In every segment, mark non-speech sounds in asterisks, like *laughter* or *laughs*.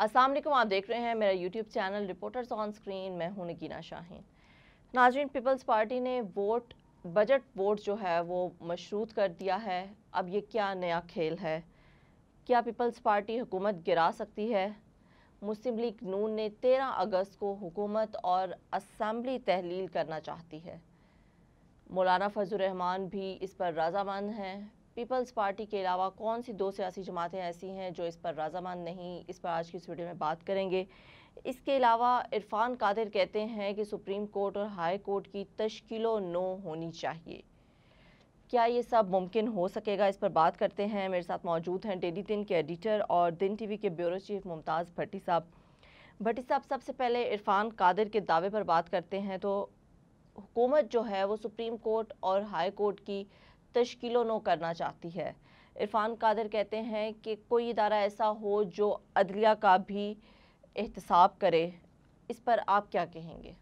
असलम आप देख रहे हैं मेरा YouTube channel reporters on screen मैं हूं नगीना शाहीन नाजरीन पीपल्स पार्टी ने वोट बजट वोट जो है वो मशरूत कर दिया है अब ये क्या नया खेल है क्या पीपल्स पार्टी हुकूमत गिरा सकती है मुस्लिम लीग नून ने 13 अगस्त को हुकूमत और असम्बली तहलील करना चाहती है मौलाना फजल रहमान भी इस पर रजामंद हैं पीपल्स पार्टी के अलावा कौन सी दो सियासी जमातें ऐसी हैं जो इस पर राजामंद नहीं इस पर आज की इस वीडियो में बात करेंगे इसके अलावा इरफान कादिर कहते हैं कि सुप्रीम कोर्ट और हाई कोर्ट की तश्किलो नो होनी चाहिए क्या ये सब मुमकिन हो सकेगा इस पर बात करते हैं मेरे साथ मौजूद हैं डेली दिन के एडिटर और दिन टीवी के ब्यूरो चीफ मुमताज़ भट्टी साहब भट्टी साहब सबसे पहले इरफान कादिर के दावे पर बात करते हैं तो हुकूमत जो है वो सुप्रीम कोर्ट और हाई कोर्ट की तश्कील नो करना चाहती है इरफान कादर कहते हैं कि कोई इदारा ऐसा हो जो अदलिया का भी एहतसाब करे इस पर आप क्या कहेंगे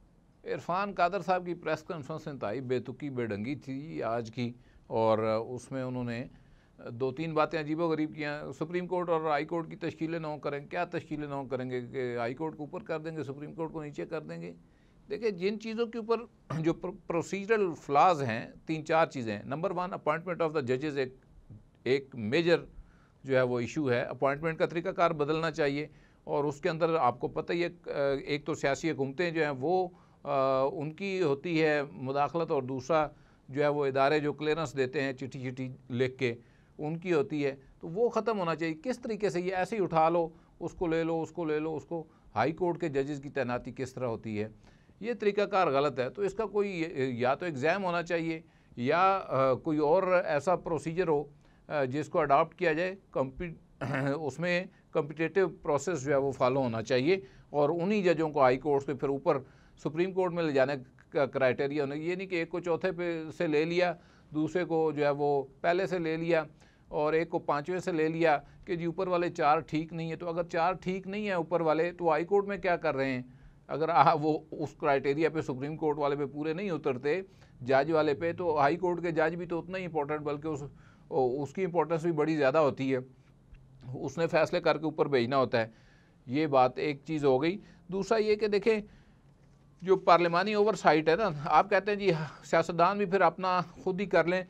इरफान कादर साहब की प्रेस कॉन्फ्रेंस इंतहाई तो बेतुकी बेडंगी थी आज की और उसमें उन्होंने दो तीन बातें अजीबो गरीब किया सुप्रीम कोर्ट और हाई कोर्ट की तश्कीलें ना करें क्या तश्कीलें ना करेंगे कि हाई कोर्ट को ऊपर कर देंगे सुप्रीम कोर्ट को नीचे कर देंगे देखिए जिन चीज़ों के ऊपर *clears throat* जो प्रोसीजरल फ्लाज हैं तीन चार चीज़ें हैं number one appointment of the जजेस एक एक मेजर जो है वो इशू है अपॉइंटमेंट का तरीकाकार बदलना चाहिए और उसके अंदर आपको पता ही है एक तो सियासी हुकूमतें जो हैं वो आ, उनकी होती है मुदाखलत और दूसरा जो है वो इदारे जो क्लियरेंस देते हैं चिट्ठी चिट्ठी लिख के उनकी होती है तो वो ख़त्म होना चाहिए किस तरीके से ये ऐसे ही उठा लो उसको ले लो उसको ले लो उसको हाई कोर्ट के जजेस की तैनाती किस तरह होती है ये तरीक़ाकार गलत है तो इसका कोई या तो एग्ज़ाम होना चाहिए या कोई और ऐसा प्रोसीजर हो जिसको अडॉप्ट किया जाए कम्पी *clears throat* उसमें कम्पिटेटिव प्रोसेस जो है वो फॉलो होना चाहिए और उन्हीं जजों को हाई कोर्ट से फिर ऊपर सुप्रीम कोर्ट में ले जाने का क्राइटेरिया होना ये नहीं कि एक को चौथे पे से ले लिया दूसरे को जो है वो पहले से ले लिया और एक को पाँचवें से ले लिया कि जी ऊपर वाले चार ठीक नहीं है तो अगर चार ठीक नहीं है ऊपर वाले तो हाई कोर्ट में क्या कर रहे हैं अगर *laughs* आ, वो उस क्राइटेरिया पे सुप्रीम कोर्ट वाले पे पूरे नहीं उतरते जज वाले पे तो हाई कोर्ट के जज भी तो उतना ही इम्पोर्टेंट बल्कि उस उसकी इम्पोर्टेंस भी बड़ी ज़्यादा होती है उसने फैसले करके ऊपर भेजना होता है ये बात एक चीज़ हो गई दूसरा ये कि देखें जो पार्लिमानी ओवरसाइट है ना आप कहते हैं जी सियासतदान भी फिर अपना खुद ही कर लें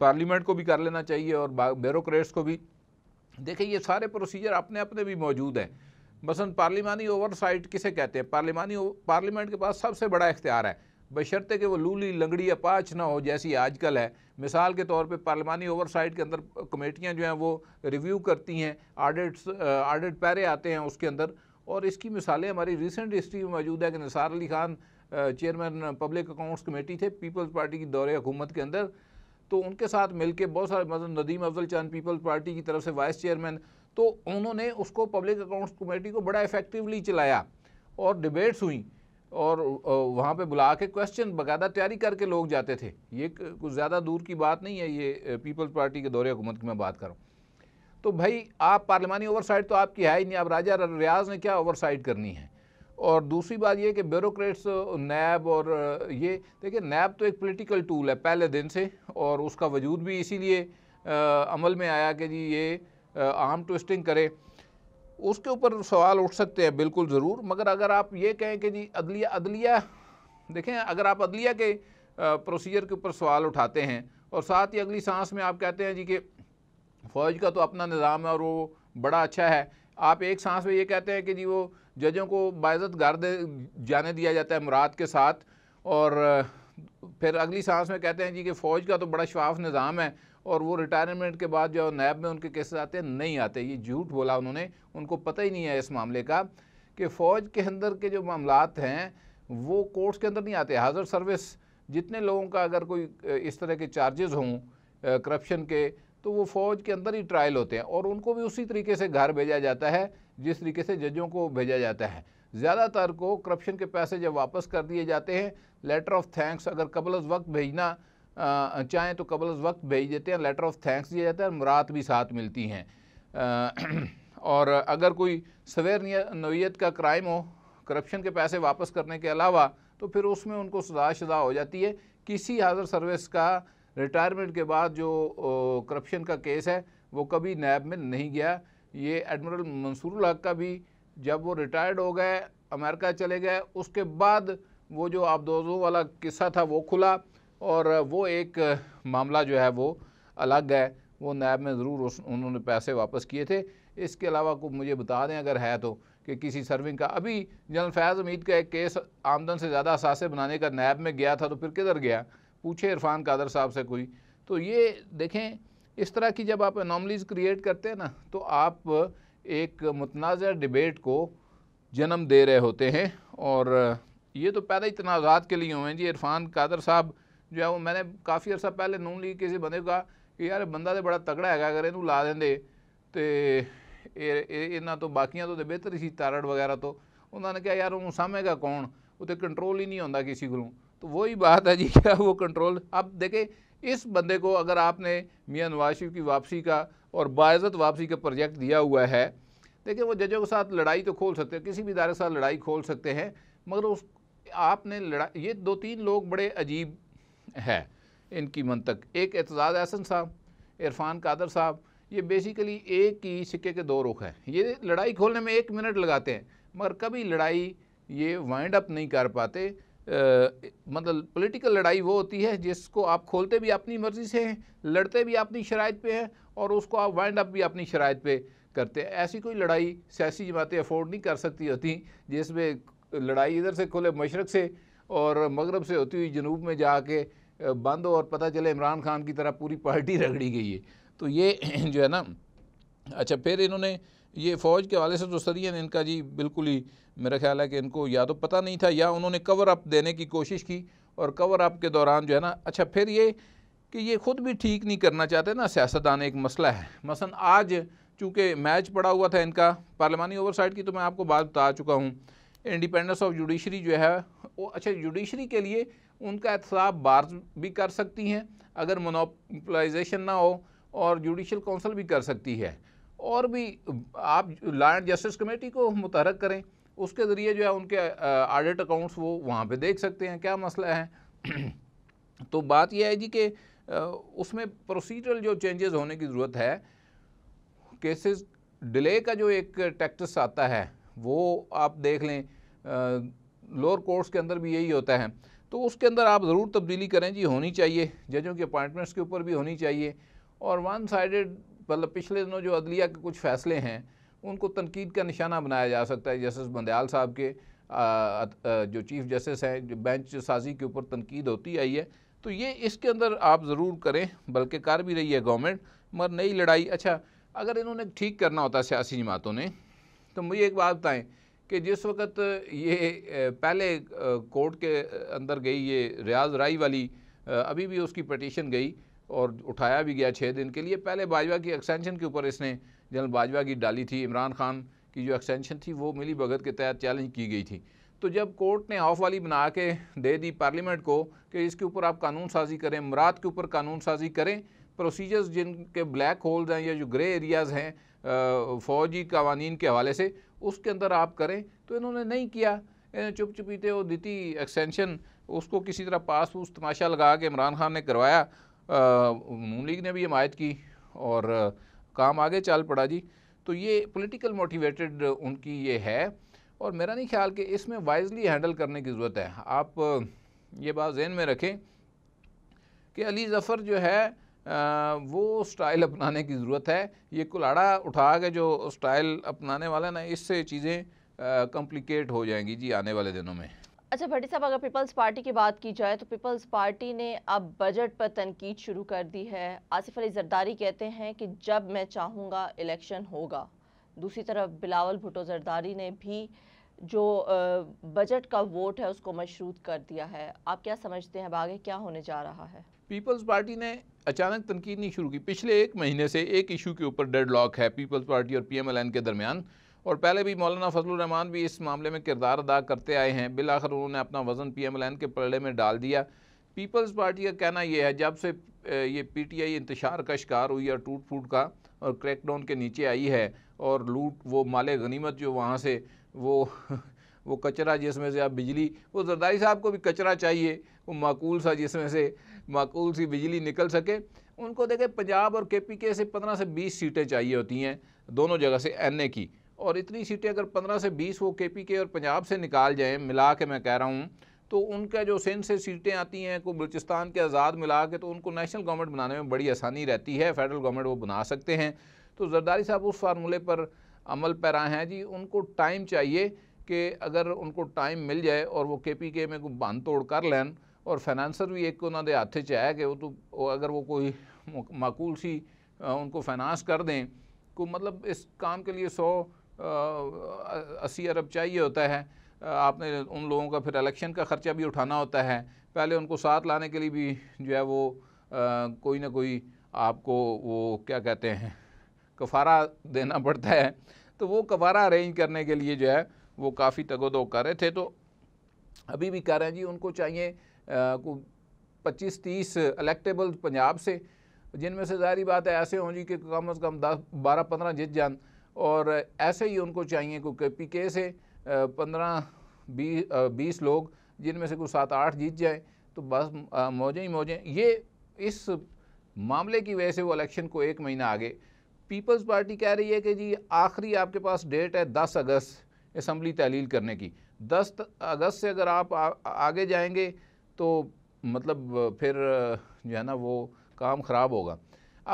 पार्लियामेंट *coughs* को भी कर लेना चाहिए और ब्यूरोक्रेट्स को भी देखिए ये सारे प्रोसीजर अपने अपने भी मौजूद हैं मसलन पार्लिमानी ओवरसाइट किसे कहते हैं पार्लिमानी पार्लियामेंट के पास सबसे बड़ा इख्तियार है बशर्ते कि वो लूली लंगड़ी अपाच ना हो जैसी आजकल है मिसाल के तौर पे पार्लिमानी ओवरसाइट के अंदर कमेटियां जो हैं वो रिव्यू करती हैं आडिट्स आडिट पैरे आते हैं उसके अंदर और इसकी मिसालें हमारी रिसेंट हिस्ट्री में मौजूद है कि Nisar Ali Khan chairman public accounts committee थे पीपल्स पार्टी की दौरे हुकूमत के अंदर तो उनके साथ मिलके बहुत सारे मतलब नदीम अफजल चांद पीपल्स पार्टी की तरफ से वाइस चेयरमैन तो उन्होंने उसको पब्लिक अकाउंट्स कमेटी को बड़ा इफेक्टिवली चलाया और डिबेट्स हुई और वहाँ पे बुला के क्वेश्चन बकायदा तैयारी करके लोग जाते थे ये कुछ ज़्यादा दूर की बात नहीं है ये पीपल्स पार्टी के दौरे हुकूमत की मैं बात करूँ तो भाई आप पार्लिमानी ओवरसाइट तो आपकी है ही नहीं आप राजा रियाज ने क्या ओवरसाइट करनी है और दूसरी बात ये कि ब्यूरोक्रेट्स नैब और ये देखिए नैब तो एक पॉलिटिकल टूल है पहले दिन से और उसका वजूद भी इसीलिए अमल में आया कि जी ये आर्म ट्विस्टिंग करे उसके ऊपर सवाल उठ सकते हैं बिल्कुल ज़रूर मगर अगर आप ये कहें कि जी अदलिया अदलिया देखें अगर आप अदलिया के प्रोसीजर के ऊपर सवाल उठाते हैं और साथ ही अगली सांस में आप कहते हैं जी कि फ़ौज का तो अपना निज़ाम है और वो बड़ा अच्छा है आप एक सांस में ये कहते हैं कि जी वो जजों को बाज़त गार दे जाने दिया जाता है मुराद के साथ और फिर अगली सांस में कहते हैं जी कि फ़ौज का तो बड़ा शफाफ निज़ाम है और वो रिटायरमेंट के बाद जो नैब में उनके केसेस आते हैं नहीं आते ये झूठ बोला उन्होंने उनको पता ही नहीं है इस मामले का कि फ़ौज के अंदर के जो मामला हैं वो कोर्ट्स के अंदर नहीं आते हाज़र सर्विस जितने लोगों का अगर कोई इस तरह के चार्जेस हों करप्शन के तो वो फ़ौज के अंदर ही ट्रायल होते हैं और उनको भी उसी तरीके से घर भेजा जाता है जिस तरीके से जजों को भेजा जाता है ज़्यादातर को करप्शन के पैसे जब वापस कर दिए जाते हैं लेटर ऑफ थैंक्स अगर कबल वक्त भेजना चाहें तो कबल वक्त भेज देते हैं लेटर ऑफ थैंक्स दिया जाता है और मुराद भी साथ मिलती हैं *clears throat* और अगर कोई सवेर नोयत का क्राइम हो करप्शन के पैसे वापस करने के अलावा तो फिर उसमें उनको सजा शुदा हो जाती है किसी हाजिर सर्विस का रिटायरमेंट के बाद जो करप्शन का केस है वो कभी नैब में नहीं गया ये एडमिरल मंसूर हक का भी जब वो रिटायर्ड हो गए अमेरिका चले गए उसके बाद वो जो आबदोजों वाला किस्सा था वो खुला और वो एक मामला जो है वो अलग है वो नैब में ज़रूर उन्होंने पैसे वापस किए थे इसके अलावा को मुझे बता दें अगर है तो कि किसी सर्विंग का अभी जनरल फैज़ हमीद का एक केस आमदन से ज़्यादा असासे बनाने का नैब में गया था तो फिर किधर गया पूछे इरफान कादर साहब से कोई तो ये देखें इस तरह की जब आप एनॉमलीज़ क्रिएट करते हैं ना तो आप एक मतनाज़ डिबेट को जन्म दे रहे होते हैं और ये तो पैदा ही तनाज़ात के लिए हुए हैं जी इरफान कादर साहब जो है वो मैंने काफ़ी ਅਰਸਾ पहले नून ਲੀਗ किसी बंद कहा कि यार बंदा तो बड़ा तगड़ा है अगर इनू ला ਲਾ तो इन तो बाकियों तो बेहतर ही तारड़ वगैरह तो उन्होंने कहा यार उन्होंने समझेगा कौन ਯਾਰ कंट्रोल ही नहीं आता किसी को तो वही बात है जी क्या वो कंट्रोल अब देखें इस बंदे को अगर आपने मियाँ नवाज शरीफ की वापसी का और बाज़त वापसी का प्रोजेक्ट दिया हुआ है देखिए वो जजों के साथ लड़ाई तो खोल सकते हैं किसी भी इदारे के साथ लड़ाई खोल सकते हैं मगर उस आपने लड़ा ये दो तीन लोग बड़े अजीब है इनकी मनतक एक एतजाज़ एहसन साहब इरफान कादर साहब ये बेसिकली एक ही सिक्के के दो रुख हैं ये लड़ाई खोलने में एक मिनट लगाते हैं मगर कभी लड़ाई ये वाइंड अप नहीं कर पाते मतलब पॉलिटिकल लड़ाई वो होती है जिसको आप खोलते भी अपनी मर्ज़ी से हैं लड़ते भी अपनी शराइ पे हैं और उसको आप वाइंड अप भी अपनी शराइ पे करते हैं ऐसी कोई लड़ाई सियासी जमातें अफोर्ड नहीं कर सकती होती जिसमें लड़ाई इधर से खोले मशरक़ से और मगरब से होती हुई जनूब में जाके बंद हो और पता चले इमरान खान की तरह पूरी पार्टी रगड़ी गई है तो ये *clears throat* जो है ना अच्छा फिर इन्होंने ये फ़ौज के हवाले से तो ने इनका जी बिल्कुल ही मेरा ख्याल है कि इनको या तो पता नहीं था या उन्होंने कवर अप देने की कोशिश की और कवर अप के दौरान जो है ना अच्छा फिर ये कि ये ख़ुद भी ठीक नहीं करना चाहते ना सियासतदान एक मसला है मसलन आज चूँकि मैच पड़ा हुआ था इनका पार्लिमानी ओवरसाइट की तो मैं आपको बात बता चुका हूँ इंडिपेंडेंस ऑफ जुडिशरी जो है वो अच्छा जुडिशरी के लिए उनका एहतसाब बार भी कर सकती हैं अगर मोनोपलाइजेशन ना हो और जुडिशल कौंसिल भी कर सकती है और भी आप लॉ एंड जस्टिस कमेटी को मुतहरक करें उसके ज़रिए जो है उनके आडिट अकाउंट्स वो वहाँ पे देख सकते हैं क्या मसला है *clears throat* तो बात यह है जी कि उसमें प्रोसीजरल जो चेंजेस होने की ज़रूरत है केसेस डिले का जो एक टैक्टिस आता है वो आप देख लें लोअर कोर्ट्स के अंदर भी यही होता है तो उसके अंदर आप ज़रूर तब्दीली करें जी होनी चाहिए जजों की अपॉइंटमेंट्स के ऊपर भी होनी चाहिए और वन साइडेड मतलब पिछले दिनों जो अदलिया के कुछ फ़ैसले हैं उनको तनकीद का निशाना बनाया जा सकता है जस्टिस बंदयाल साहब के आ, आ, जो चीफ़ जस्टिस हैं जो बेंच साजी के ऊपर तनकीद होती आई है तो ये इसके अंदर आप ज़रूर करें बल्कि कर भी रही है गवर्नमेंट मगर नई लड़ाई अच्छा अगर इन्होंने ठीक करना होता सियासी जमातों ने तो मुझे एक बात बताएं कि जिस वक्त ये पहले कोर्ट के अंदर गई ये रियाज राई वाली अभी भी उसकी पटिशन गई और उठाया भी गया छः दिन के लिए पहले बाजवा की एक्सटेंशन के ऊपर इसने जनरल बाजवा की डाली थी इमरान खान की जो एक्सटेंशन थी वो मिली भगत के तहत चैलेंज की गई थी तो जब कोर्ट ने ऑफ वाली बना के दे दी पार्लियामेंट को कि इसके ऊपर आप कानून साजी करें मराद के ऊपर कानून साजी करें प्रोसीजर्स जिनके ब्लैक होल्स हैं या जो ग्रे एरियाज़ हैं फ़ौजी कवानीन के हवाले से उसके अंदर आप करें तो इन्होंने नहीं किया चुप चुपीते वो दिति एक्सटेंशन उसको किसी तरह पास उस तमाशा लगा के इमरान खान ने करवाया नून लीग ने भी हमायत की और काम आगे चल पड़ा जी तो ये पॉलिटिकल मोटिवेटेड उनकी ये है और मेरा नहीं ख्याल कि इसमें वाइजली हैंडल करने की ज़रूरत है आप ये बात जहन में रखें कि अली ज़फ़र जो है वो स्टाइल अपनाने की ज़रूरत है ये कुलाड़ा उठा के जो स्टाइल अपनाने वाला है ना इससे चीज़ें कॉम्प्लिकेट हो जाएंगी जी आने वाले दिनों में अच्छा भट्टी साहब अगर पीपल्स पार्टी की बात की जाए तो पीपल्स पार्टी ने अब बजट पर तनकीद शुरू कर दी है आसिफ अली जरदारी कहते हैं कि जब मैं चाहूँगा इलेक्शन होगा दूसरी तरफ बिलावल भुटो जरदारी ने भी जो बजट का वोट है उसको मशरूत कर दिया है आप क्या समझते हैं अब आगे क्या होने जा रहा है पीपल्स पार्टी ने अचानक तनकीद नहीं शुरू की पिछले एक महीने से एक इशू के ऊपर डेड लॉक है पीपल्स पार्टी और पीएमएलएन के दरमियान और पहले भी मौलाना फजल रहमान भी इस मामले में किरदार अदा करते आए हैं बिल आखिर उन्होंने अपना वज़न एन के पलड़े में डाल दिया पीपल्स पार्टी का कहना यह है जब से ये पीटीआई इंतशार का शिकार हुई है टूट फूट का और क्रैकडाउन के नीचे आई है और लूट वो माल गनीमत जो वहाँ से वो वो कचरा जिसमें से आप बिजली वो जरदारी साहब को भी कचरा चाहिए वो माकूल सा जिसमें से माकूल सी बिजली निकल सके उनको देखें पंजाब और के पी के से पंद्रह से बीस सीटें चाहिए होती हैं दोनों जगह से एन ए की और इतनी सीटें अगर पंद्रह से बीस वो के पी के और पंजाब से निकाल जाएँ मिला के मैं कह रहा हूँ तो उनका जो सिंध से सीटें आती हैं को बलूचिस्तान के आज़ाद मिला के तो उनको नेशनल गवर्नमेंट बनाने में बड़ी आसानी रहती है फेडरल गवर्नमेंट वो बना सकते हैं तो जरदारी साहब उस फार्मूले पर अमल पैरा हैं जी उनको टाइम चाहिए कि अगर उनको टाइम मिल जाए और वो के पी के में कोई बांध तोड़ कर लें और फाइनेंसर भी एक उन्होंने हाथ ਹੱਥ है कि वो तो वो अगर वो कोई माकूल सी उनको फाइनेंस कर दें को मतलब इस काम के लिए सौ अस्सी अरब चाहिए होता है आपने उन लोगों का फिर इलेक्शन का ख़र्चा भी उठाना होता है पहले उनको साथ लाने के लिए भी जो है वो आ, कोई ना कोई आपको वो क्या कहते हैं कफारा देना पड़ता है तो वो कफारा अरेंज करने के लिए जो है वो काफ़ी तगोदो कर रहे थे तो अभी भी कह रहे हैं जी उनको चाहिए पच्चीस तीस इलेक्टेबल पंजाब से जिनमें से ज़ाहरी बात है ऐसे होंगी कि कम अज़ कम दस बारह पंद्रह जित जान और ऐसे ही उनको चाहिए क्योंकि पी के से पंद्रह बीस बीस लोग जिनमें से कुछ सात आठ जीत जाएँ तो बस मौजें ही मौजें ये इस मामले की वजह से वो इलेक्शन को एक महीना आगे पीपल्स पार्टी कह रही है कि जी आखिरी आपके पास डेट है दस अगस्त इसम्बली तहलील करने की दस अगस्त से अगर आप आ, आगे जाएंगे तो मतलब फिर जो है ना वो काम ख़राब होगा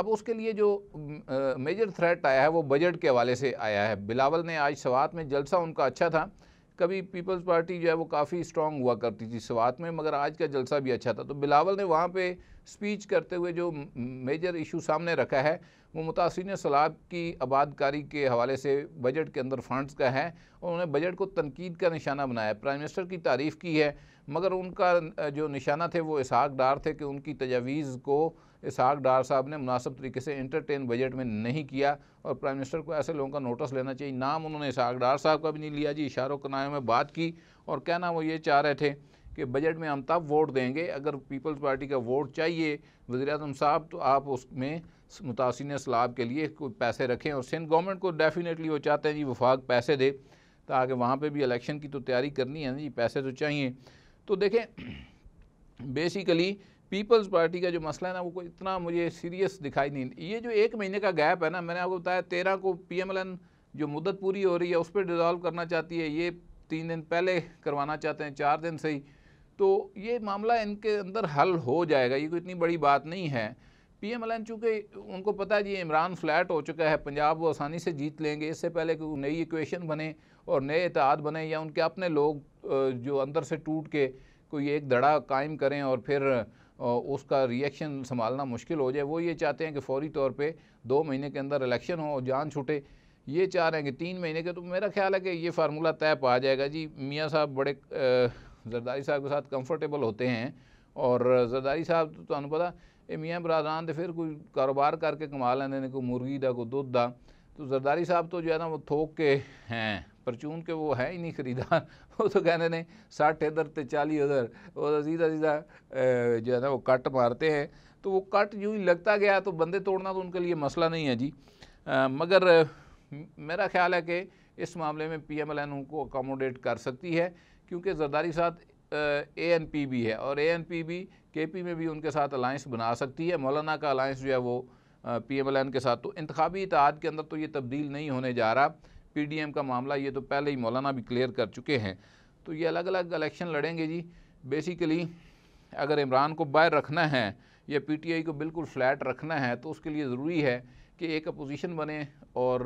अब उसके लिए जो मेजर थ्रेट आया है वो बजट के हवाले से आया है बिलावल ने आज सवात में जलसा उनका अच्छा था कभी पीपल्स पार्टी जो है वो काफ़ी स्ट्रांग हुआ करती थी सवात में मगर आज का जलसा भी अच्छा था तो बिलावल ने वहाँ पे स्पीच करते हुए जो मेजर इशू सामने रखा है वो मुतासरीन सलाब की आबादकारी के हवाले से बजट के अंदर फंड्स का है और उन्होंने बजट को तनकीद का निशाना बनाया प्राइम मिनिस्टर की तारीफ़ की है मगर उनका जो निशाना थे वो इसहाक डार थे कि उनकी तजावीज़ को इसहाक डार साहब ने मुनासब तरीके से इंटरटेन बजट में नहीं किया और प्राइम मिनिस्टर को ऐसे लोगों का नोटिस लेना चाहिए नाम उन्होंने इसहाक डार साहब का भी नहीं लिया जी इशारों कनाया में बात की और क्या नाम वो ये चाह रहे थे कि बजट में हम तब वोट देंगे अगर पीपल्स पार्टी का वोट चाहिए वजी अजम साहब तो आप उसमें मुतासिन सलाब के लिए कोई पैसे रखें और सिंध गवर्नमेंट को डेफिनेटली वो चाहते हैं जी वफाक पैसे दे ताकि वहाँ पे भी इलेक्शन की तो तैयारी करनी है ना जी पैसे तो चाहिए तो देखें बेसिकली पीपल्स पार्टी का जो मसला है ना वो कोई इतना मुझे सीरियस दिखाई नहीं ये जो एक महीने का गैप है ना मैंने आपको बताया तेरह को पीएमएलएन जो मुद्दत पूरी हो रही है उस पर डिजॉल्व करना चाहती है ये तीन दिन पहले करवाना चाहते हैं चार दिन से ही तो ये मामला इनके अंदर हल हो जाएगा ये कोई इतनी बड़ी बात नहीं है पी एम एल एन चूँकि उनको पता है जी इमरान फ्लैट हो चुका है पंजाब वो आसानी से जीत लेंगे इससे पहले कि नई इक्वेशन बने और नए इतिहाद बने या उनके अपने लोग जो अंदर से टूट के कोई एक धड़ा कायम करें और फिर उसका रिएक्शन संभालना मुश्किल हो जाए वो ये चाहते हैं कि फौरी तौर पे दो महीने के अंदर इलेक्शन हो और जान छूटे ये चाह रहे हैं कि तीन महीने के तो मेरा ख्याल है कि ये फार्मूला तय पा जाएगा जी मियाँ साहब बड़े जरदारी साहब के साथ कंफर्टेबल होते हैं और जरदारी साहब तो ਤੁਹਾਨੂੰ पता ये मियाँ बरादरान तो फिर कोई कारोबार करके कमा लेंगे कोई मुर्गी का कोई दुध का तो जरदारी साहब तो जो है ना वो थोक के हैं पर चून के वो है ही नहीं ख़रीदार *laughs* वो तो कहने नहीं साठ इधर तो चालीस उधर वो सीधा सीधा जो है ना वो कट मारते हैं तो वो कट जो ही लगता गया तो बंदे तोड़ना तो उनके लिए मसला नहीं है जी आ, मगर मेरा ख्याल है कि इस मामले में पी एम एल एन उनको अकोमोडेट कर सकती है क्योंकि जरदारी साथ ए एन पी भी है और ए एन पी भी के पी में भी उनके साथ अलायंस बना सकती है मौलाना का अलायंस जो है वो पी एम एल एन के साथ तो इंतबी इतिहाद के अंदर तो ये तब्दील नहीं होने जा रहा पीडीएम का मामला ये तो पहले ही मौलाना भी क्लियर कर चुके हैं तो ये अलग अलग इलेक्शन लड़ेंगे जी बेसिकली अगर इमरान को बाहर रखना है या पीटीआई को बिल्कुल फ्लैट रखना है तो उसके लिए ज़रूरी है कि एक अपोजिशन बने और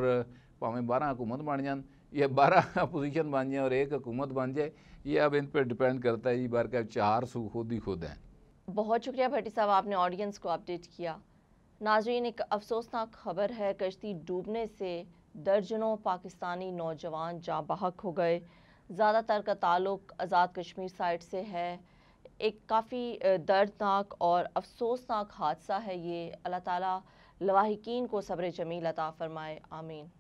भावें बारह हुकूमत बन जान या बारह अपोजिशन *laughs* बन जाए और एक हुकूमत बन जाए ये अब इन पर डिपेंड करता है ये बार का चार सौ खुद ही खुद हैं बहुत शुक्रिया भट्टी साहब आपने ऑडियंस को अपडेट किया नाजरीन एक अफसोसनाक खबर है कश्ती डूबने से दर्जनों पाकिस्तानी नौजवान जा बहक हो गए ज़्यादातर का ताल्लुक आज़ाद कश्मीर साइड से है एक काफ़ी दर्दनाक और अफसोसनाक हादसा है ये अल्लाह ताला लवाहिकीन को सब्र जमील अता फ़रमाए आमीन